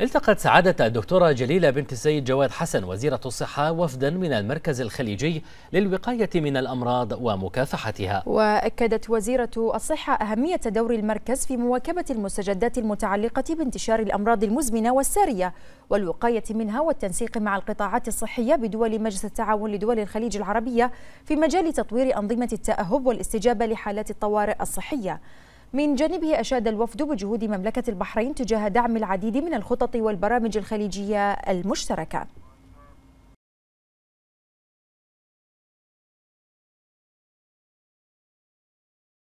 التقت سعادة الدكتورة جليلة بنت السيد جواد حسن وزيرة الصحة وفدا من المركز الخليجي للوقاية من الأمراض ومكافحتها وأكدت وزيرة الصحة أهمية دور المركز في مواكبة المستجدات المتعلقة بانتشار الأمراض المزمنة والسارية والوقاية منها والتنسيق مع القطاعات الصحية بدول مجلس التعاون لدول الخليج العربية في مجال تطوير أنظمة التأهب والاستجابة لحالات الطوارئ الصحية من جانبه أشاد الوفد بجهود مملكة البحرين تجاه دعم العديد من الخطط والبرامج الخليجية المشتركة